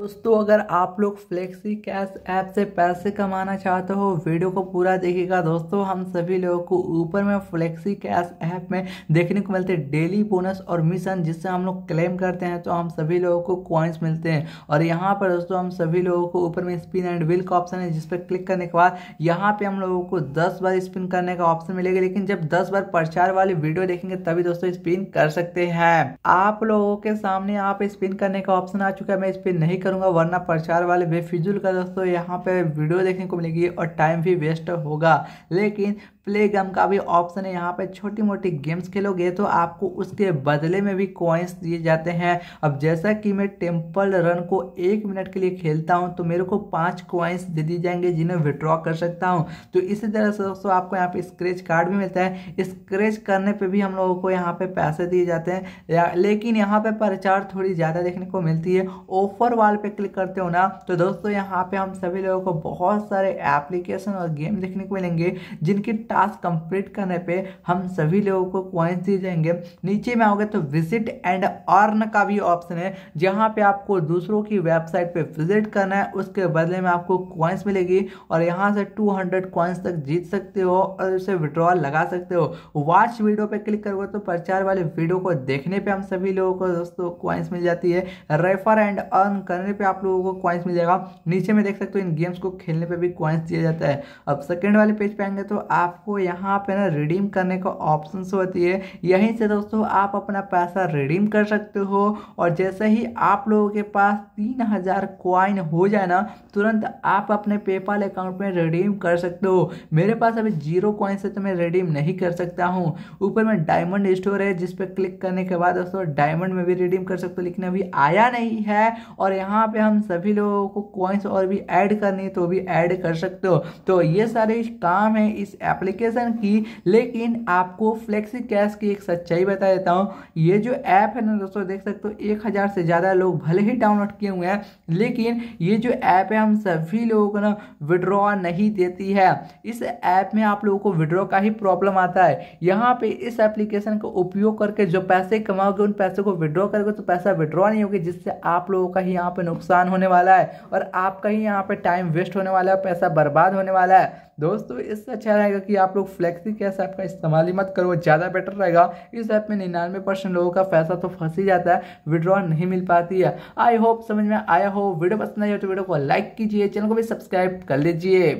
दोस्तों अगर आप लोग फ्लेक्सी कैश ऐप से पैसे कमाना चाहते हो वीडियो को पूरा देखिएगा दोस्तों हम सभी लोगों को ऊपर में फ्लेक्सी कैश ऐप में देखने को मिलते हैं डेली बोनस और मिशन जिससे हम लोग क्लेम करते हैं तो हम सभी लोगों को कॉइन्स मिलते हैं और यहाँ पर दोस्तों हम सभी लोगों को ऊपर में स्पिन एंड विल का ऑप्शन है जिस पर क्लिक करने के बाद यहाँ पर हम लोगों को दस बार स्पिन करने का ऑप्शन मिलेगा लेकिन जब दस बार प्रचार वाली वीडियो देखेंगे तभी दोस्तों स्पिन कर सकते हैं आप लोगों के सामने आप स्पिन करने का ऑप्शन आ चुका है मैं स्पिन नहीं कर करूँगा वरना प्रचार वाले बेफिजुल का दोस्तों यहाँ पर वीडियो देखने को मिलेगी और टाइम भी वेस्ट होगा लेकिन प्ले गेम का भी ऑप्शन है यहाँ पे छोटी मोटी गेम्स खेलोगे तो आपको उसके बदले में भी कॉइन्स दिए जाते हैं अब जैसा कि मैं टेम्पल रन को एक मिनट के लिए खेलता हूँ तो मेरे को पाँच कॉइन्स दे दिए जाएंगे जिन्हें विड्रॉ कर सकता हूँ तो इसी तरह से दोस्तों आपको यहाँ पे स्क्रेच कार्ड भी मिलता है स्क्रेच करने पर भी हम लोगों को यहाँ पर पैसे दिए जाते हैं लेकिन यहाँ पर प्रचार थोड़ी ज़्यादा देखने को मिलती है ऑफर वाल पर क्लिक करते हो ना तो दोस्तों यहाँ पर हम सभी लोगों को बहुत सारे एप्लीकेशन और गेम देखने को मिलेंगे जिनकी टास्क कंप्लीट करने पे हम सभी लोगों को क्वाइंस दिए जाएंगे नीचे में आओगे तो विजिट एंड अर्न का भी ऑप्शन है जहाँ पे आपको दूसरों की वेबसाइट पे विजिट करना है उसके बदले में आपको क्वाइंस मिलेगी और यहाँ से 200 हंड्रेड तक जीत सकते हो और उसे विड्रॉल लगा सकते हो वॉच वीडियो पे क्लिक करोगे तो प्रचार वाले वीडियो को देखने पर हम सभी लोगों को दोस्तों क्वाइंस मिल जाती है रेफर एंड अर्न करने पर आप लोगों को क्वाइंस मिल जाएगा नीचे में देख सकते हो इन गेम्स को खेलने पर भी क्वाइंस दिया जाता है अब सेकेंड वाले पेज पे आएंगे तो आप आपको यहाँ पे ना रिडीम करने का ऑप्शन होती है यहीं से दोस्तों आप अपना पैसा रिडीम कर सकते हो और जैसे ही आप लोगों के पास तीन हज़ार क्वाइन हो जाए ना तुरंत आप अपने पेपाल अकाउंट में रिडीम कर सकते हो मेरे पास अभी जीरो क्वाइन से तो मैं रिडीम नहीं कर सकता हूँ ऊपर में डायमंड स्टोर है जिसपे क्लिक करने के बाद दोस्तों डायमंड में भी रिडीम कर सकते हो लेकिन अभी आया नहीं है और यहाँ पर हम सभी लोगों को क्वाइंस और भी ऐड करनी है तो भी ऐड कर सकते हो तो ये सारे काम है इस एप्लीकेशन एप्लीकेशन की लेकिन आपको फ्लेक्सी कैश की एक सच्चाई बता देता हूँ ये जो ऐप है ना दोस्तों देख सकते हो एक हज़ार से ज़्यादा लोग भले ही डाउनलोड किए हुए हैं लेकिन ये जो ऐप है हम सभी लोगों को ना विड्रॉ नहीं देती है इस ऐप में आप लोगों को विड्रॉ का ही प्रॉब्लम आता है यहाँ पे इस एप्लीकेशन का उपयोग करके जो पैसे कमाओगे उन पैसों को विड्रॉ करोगे तो पैसा विड्रॉ नहीं होगी जिससे आप लोगों का ही यहाँ पे नुकसान होने वाला है और आपका ही यहाँ पे टाइम वेस्ट होने वाला है पैसा बर्बाद होने वाला है दोस्तों इससे अच्छा रहेगा कि आप लोग फ्लेक्सी कैश ऐप का इस्तेमाल ही मत करो ज़्यादा बेटर रहेगा इस ऐप में निन्यानवे परसेंट लोगों का पैसा तो फंस ही जाता है विड्रॉ नहीं मिल पाती है आई होप समझ में आया हो वीडियो पसंद आई हो तो वीडियो को लाइक कीजिए चैनल को भी सब्सक्राइब कर लीजिए